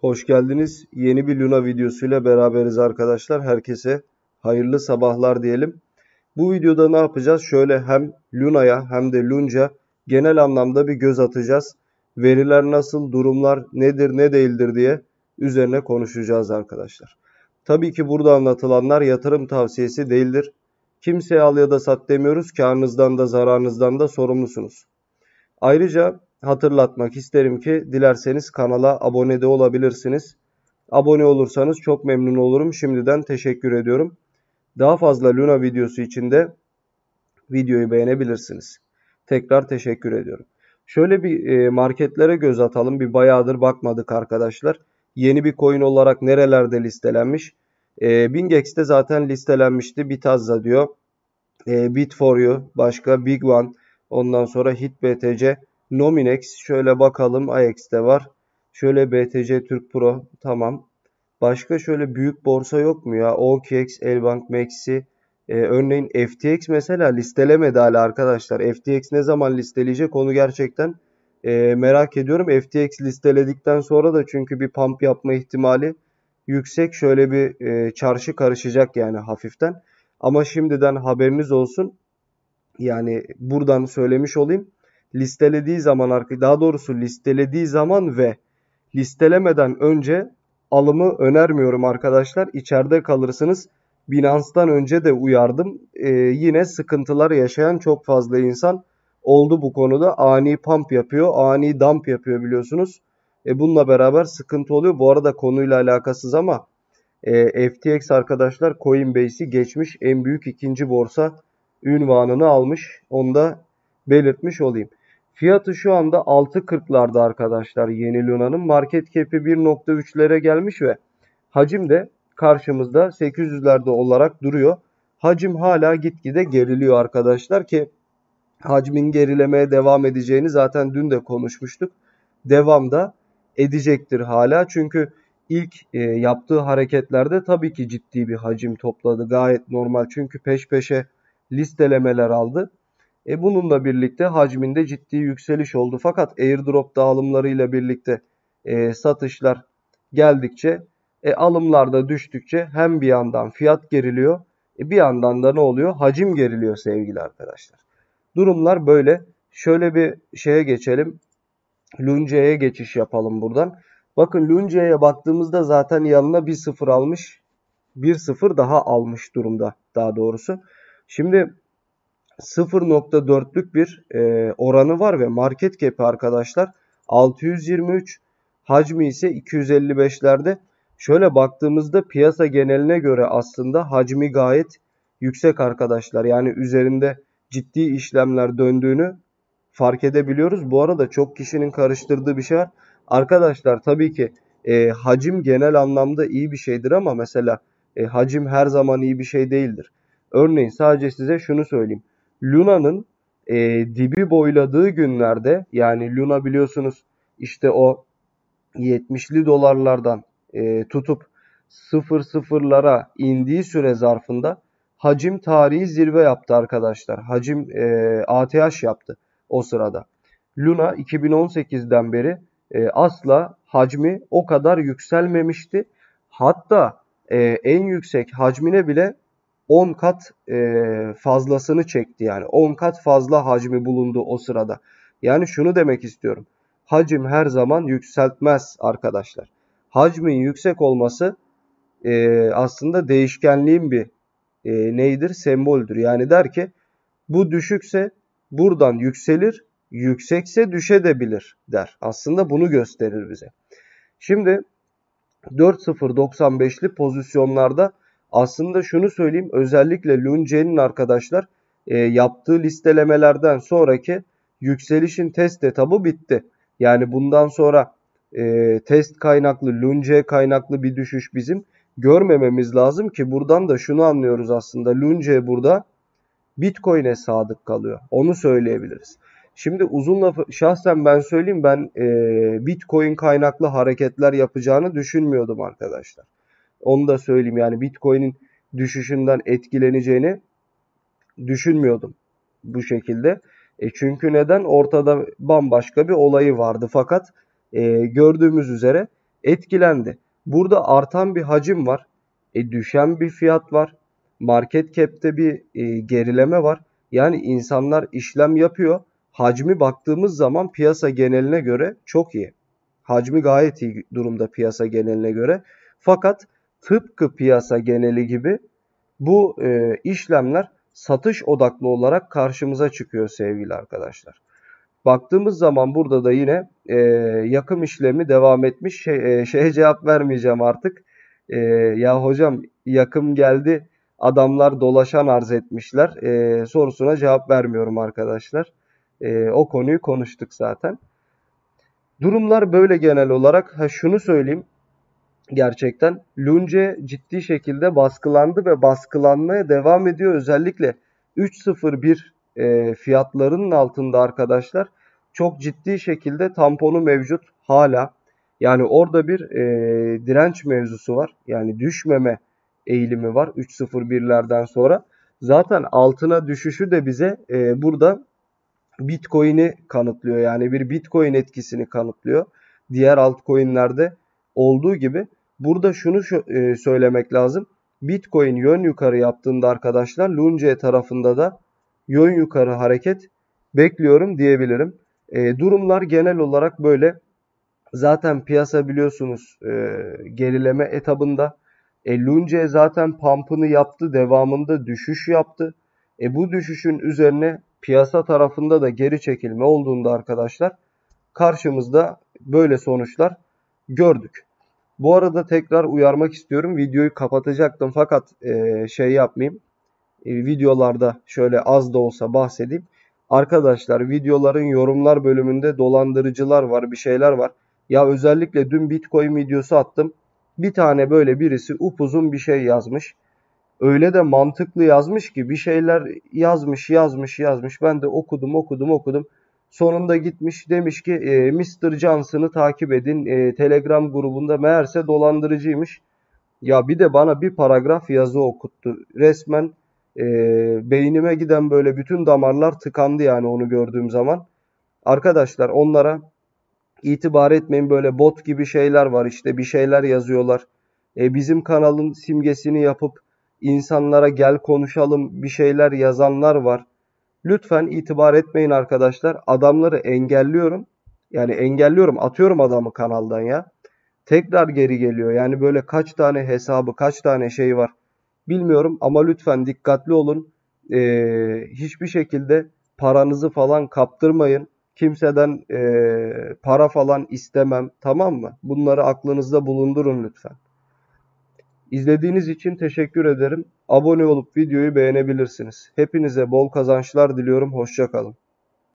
Hoş geldiniz. Yeni bir Luna videosuyla beraberiz arkadaşlar. Herkese hayırlı sabahlar diyelim. Bu videoda ne yapacağız? Şöyle hem Luna'ya hem de Lunca genel anlamda bir göz atacağız. Veriler nasıl, durumlar nedir, ne değildir diye üzerine konuşacağız arkadaşlar. Tabii ki burada anlatılanlar yatırım tavsiyesi değildir. Kimseye al ya da sat demiyoruz. Karnınızdan da zararınızdan da sorumlusunuz. Ayrıca hatırlatmak isterim ki dilerseniz kanala abone de olabilirsiniz. Abone olursanız çok memnun olurum. Şimdiden teşekkür ediyorum. Daha fazla Luna videosu için de videoyu beğenebilirsiniz. Tekrar teşekkür ediyorum. Şöyle bir e, marketlere göz atalım. Bir bayağıdır bakmadık arkadaşlar. Yeni bir coin olarak nerelerde listelenmiş? E, Bingex'te zaten listelenmişti. Bitazza diyor. E, Bit4U başka Big One. Ondan sonra HitBTC. Nominex şöyle bakalım AEX'te var. Şöyle BTC Türk Pro tamam. Başka şöyle büyük borsa yok mu ya? OKX, Elbank, Maxi. Ee, örneğin FTX mesela listelemedi hala arkadaşlar. FTX ne zaman listeleyecek onu gerçekten e, merak ediyorum. FTX listeledikten sonra da çünkü bir pump yapma ihtimali yüksek. Şöyle bir e, çarşı karışacak yani hafiften. Ama şimdiden haberiniz olsun. Yani buradan söylemiş olayım listelediği zaman daha doğrusu listelediği zaman ve listelemeden önce alımı önermiyorum arkadaşlar. İçeride kalırsınız. Binance'dan önce de uyardım. Ee, yine sıkıntılar yaşayan çok fazla insan oldu bu konuda. Ani pump yapıyor, ani dump yapıyor biliyorsunuz. E, bununla beraber sıkıntı oluyor. Bu arada konuyla alakasız ama e, FTX arkadaşlar Coinbase'i geçmiş en büyük ikinci borsa ünvanını almış. Onu da belirtmiş olayım. Fiyatı şu anda 6.40'larda arkadaşlar yeni Luna'nın. Market cap'i 1.3'lere gelmiş ve hacim de karşımızda 800'lerde olarak duruyor. Hacim hala gitgide geriliyor arkadaşlar ki hacmin gerilemeye devam edeceğini zaten dün de konuşmuştuk. Devamda edecektir hala. Çünkü ilk e, yaptığı hareketlerde tabii ki ciddi bir hacim topladı. Gayet normal çünkü peş peşe listelemeler aldı. E bununla birlikte hacminde ciddi yükseliş oldu. Fakat airdrop dağılımlarıyla birlikte e, satışlar geldikçe e, alımlarda düştükçe hem bir yandan fiyat geriliyor e, bir yandan da ne oluyor? Hacim geriliyor sevgili arkadaşlar. Durumlar böyle. Şöyle bir şeye geçelim. Lunce'ye geçiş yapalım buradan. Bakın Lunce'ye baktığımızda zaten yanına bir sıfır almış. bir sıfır daha almış durumda daha doğrusu. Şimdi 0.4'lük bir e, oranı var ve market cap'i arkadaşlar 623 hacmi ise 255'lerde. Şöyle baktığımızda piyasa geneline göre aslında hacmi gayet yüksek arkadaşlar. Yani üzerinde ciddi işlemler döndüğünü fark edebiliyoruz. Bu arada çok kişinin karıştırdığı bir şey var. Arkadaşlar tabii ki e, hacim genel anlamda iyi bir şeydir ama mesela e, hacim her zaman iyi bir şey değildir. Örneğin sadece size şunu söyleyeyim. Luna'nın e, dibi boyladığı günlerde yani Luna biliyorsunuz işte o 70'li dolarlardan e, tutup 00'lara indiği süre zarfında hacim tarihi zirve yaptı arkadaşlar. Hacim e, ATH yaptı o sırada. Luna 2018'den beri e, asla hacmi o kadar yükselmemişti. Hatta e, en yüksek hacmine bile 10 kat e, fazlasını çekti yani 10 kat fazla hacmi bulundu o sırada. Yani şunu demek istiyorum. Hacim her zaman yükseltmez arkadaşlar. Hacmin yüksek olması e, aslında değişkenliğin bir e, neydir? Semboldür. Yani der ki bu düşükse buradan yükselir, yüksekse düşebilir der. Aslında bunu gösterir bize. Şimdi 4095'li pozisyonlarda aslında şunu söyleyeyim özellikle Lunce'nin arkadaşlar e, yaptığı listelemelerden sonraki yükselişin test etabı bitti. Yani bundan sonra e, test kaynaklı, Lunce kaynaklı bir düşüş bizim görmememiz lazım ki buradan da şunu anlıyoruz aslında. Lunce burada Bitcoin'e sadık kalıyor. Onu söyleyebiliriz. Şimdi uzun lafı şahsen ben söyleyeyim ben e, Bitcoin kaynaklı hareketler yapacağını düşünmüyordum arkadaşlar. Onu da söyleyeyim yani Bitcoin'in düşüşünden etkileneceğini düşünmüyordum bu şekilde. E çünkü neden? Ortada bambaşka bir olayı vardı fakat e, gördüğümüz üzere etkilendi. Burada artan bir hacim var. E, düşen bir fiyat var. Market cap'te bir e, gerileme var. Yani insanlar işlem yapıyor. Hacmi baktığımız zaman piyasa geneline göre çok iyi. Hacmi gayet iyi durumda piyasa geneline göre. Fakat tıpkı piyasa geneli gibi bu e, işlemler satış odaklı olarak karşımıza çıkıyor sevgili arkadaşlar. Baktığımız zaman burada da yine e, yakım işlemi devam etmiş. Şey, e, şeye cevap vermeyeceğim artık. E, ya hocam yakım geldi adamlar dolaşan arz etmişler e, sorusuna cevap vermiyorum arkadaşlar. E, o konuyu konuştuk zaten. Durumlar böyle genel olarak. Ha şunu söyleyeyim gerçekten. Lunce ciddi şekilde baskılandı ve baskılanmaya devam ediyor. Özellikle 3.01 e, fiyatlarının altında arkadaşlar çok ciddi şekilde tamponu mevcut hala. Yani orada bir e, direnç mevzusu var. Yani düşmeme eğilimi var 3.01'lerden sonra. Zaten altına düşüşü de bize e, burada Bitcoin'i kanıtlıyor. Yani bir Bitcoin etkisini kanıtlıyor. Diğer altcoin'lerde olduğu gibi burada şunu e, söylemek lazım. Bitcoin yön yukarı yaptığında arkadaşlar Lunge tarafında da yön yukarı hareket bekliyorum diyebilirim. E, durumlar genel olarak böyle. Zaten piyasa biliyorsunuz e, gerileme etabında. E, Lunge zaten pump'ını yaptı. Devamında düşüş yaptı. E, bu düşüşün üzerine piyasa tarafında da geri çekilme olduğunda arkadaşlar karşımızda böyle sonuçlar gördük. Bu arada tekrar uyarmak istiyorum. Videoyu kapatacaktım fakat e, şey yapmayayım. E, videolarda şöyle az da olsa bahsedeyim. Arkadaşlar videoların yorumlar bölümünde dolandırıcılar var bir şeyler var. Ya özellikle dün bitcoin videosu attım. Bir tane böyle birisi upuzun bir şey yazmış. Öyle de mantıklı yazmış ki bir şeyler yazmış yazmış yazmış. Ben de okudum okudum okudum. Sonunda gitmiş demiş ki e, ee, Mr. Johnson'ı takip edin. E, Telegram grubunda meğerse dolandırıcıymış. Ya bir de bana bir paragraf yazı okuttu. Resmen e, beynime giden böyle bütün damarlar tıkandı yani onu gördüğüm zaman. Arkadaşlar onlara itibar etmeyin böyle bot gibi şeyler var işte bir şeyler yazıyorlar. E, bizim kanalın simgesini yapıp insanlara gel konuşalım bir şeyler yazanlar var. Lütfen itibar etmeyin arkadaşlar. Adamları engelliyorum. Yani engelliyorum atıyorum adamı kanaldan ya. Tekrar geri geliyor. Yani böyle kaç tane hesabı kaç tane şey var bilmiyorum. Ama lütfen dikkatli olun. Ee, hiçbir şekilde paranızı falan kaptırmayın. Kimseden e, para falan istemem tamam mı? Bunları aklınızda bulundurun lütfen. İzlediğiniz için teşekkür ederim. Abone olup videoyu beğenebilirsiniz. Hepinize bol kazançlar diliyorum. Hoşçakalın.